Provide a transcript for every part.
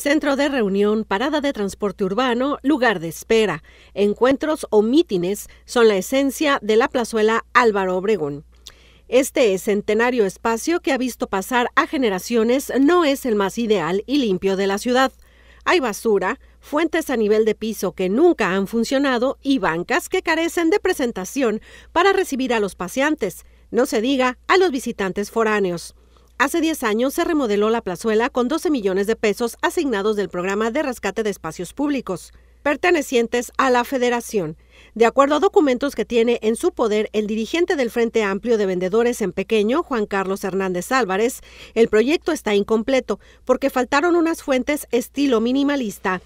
Centro de reunión, parada de transporte urbano, lugar de espera, encuentros o mítines son la esencia de la plazuela Álvaro Obregón. Este centenario espacio que ha visto pasar a generaciones no es el más ideal y limpio de la ciudad. Hay basura, fuentes a nivel de piso que nunca han funcionado y bancas que carecen de presentación para recibir a los paseantes, no se diga a los visitantes foráneos. Hace 10 años se remodeló la plazuela con 12 millones de pesos asignados del programa de rescate de espacios públicos, pertenecientes a la federación. De acuerdo a documentos que tiene en su poder el dirigente del Frente Amplio de Vendedores en Pequeño, Juan Carlos Hernández Álvarez, el proyecto está incompleto porque faltaron unas fuentes estilo minimalista.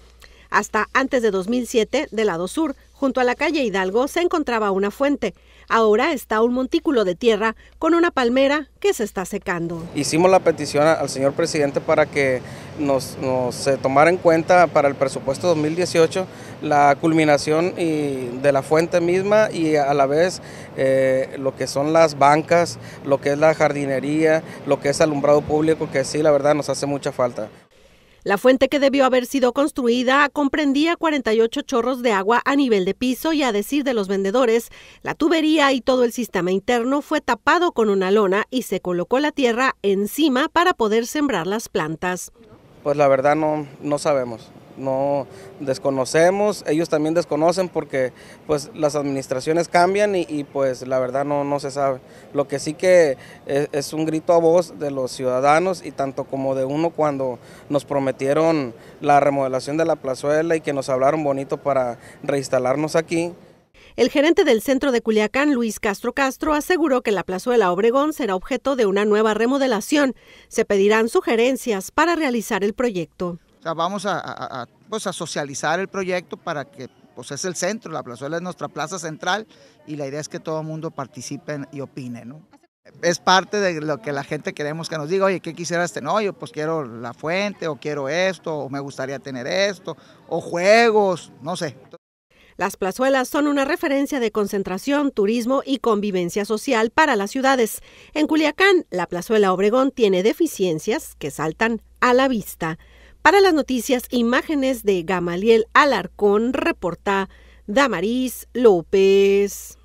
Hasta antes de 2007, del lado sur, Junto a la calle Hidalgo se encontraba una fuente. Ahora está un montículo de tierra con una palmera que se está secando. Hicimos la petición al señor presidente para que nos, se tomara en cuenta para el presupuesto 2018 la culminación de la fuente misma y a la vez eh, lo que son las bancas, lo que es la jardinería, lo que es alumbrado público, que sí, la verdad nos hace mucha falta. La fuente que debió haber sido construida comprendía 48 chorros de agua a nivel de piso y a decir de los vendedores, la tubería y todo el sistema interno fue tapado con una lona y se colocó la tierra encima para poder sembrar las plantas. Pues la verdad no, no sabemos no desconocemos, ellos también desconocen porque pues las administraciones cambian y, pues la verdad no, se sabe. Lo que sí que es, es, un grito a voz de los ciudadanos y tanto como de uno cuando nos prometieron la remodelación de la plazuela y que nos hablaron bonito para reinstalarnos aquí. El gerente del centro de Culiacán, Luis Castro Castro, aseguró que la plazuela Obregón será objeto de una nueva remodelación. Se pedirán sugerencias para realizar el proyecto vamos pues, a, socializar el proyecto para que, pues es el centro, la plazuela es nuestra plaza central y la idea es que todo el mundo participe y opine, Es parte de lo que la gente queremos que nos diga, oye, ¿qué quisieras este No, yo pues quiero la fuente, o quiero esto, o me gustaría tener esto, o juegos, no sé. Las plazuelas son una referencia de concentración, turismo y convivencia social para las ciudades. En Culiacán, la plazuela Obregón tiene deficiencias que saltan a la vista. Para las noticias, imágenes de Gamaliel Alarcón, reporta Damaris López.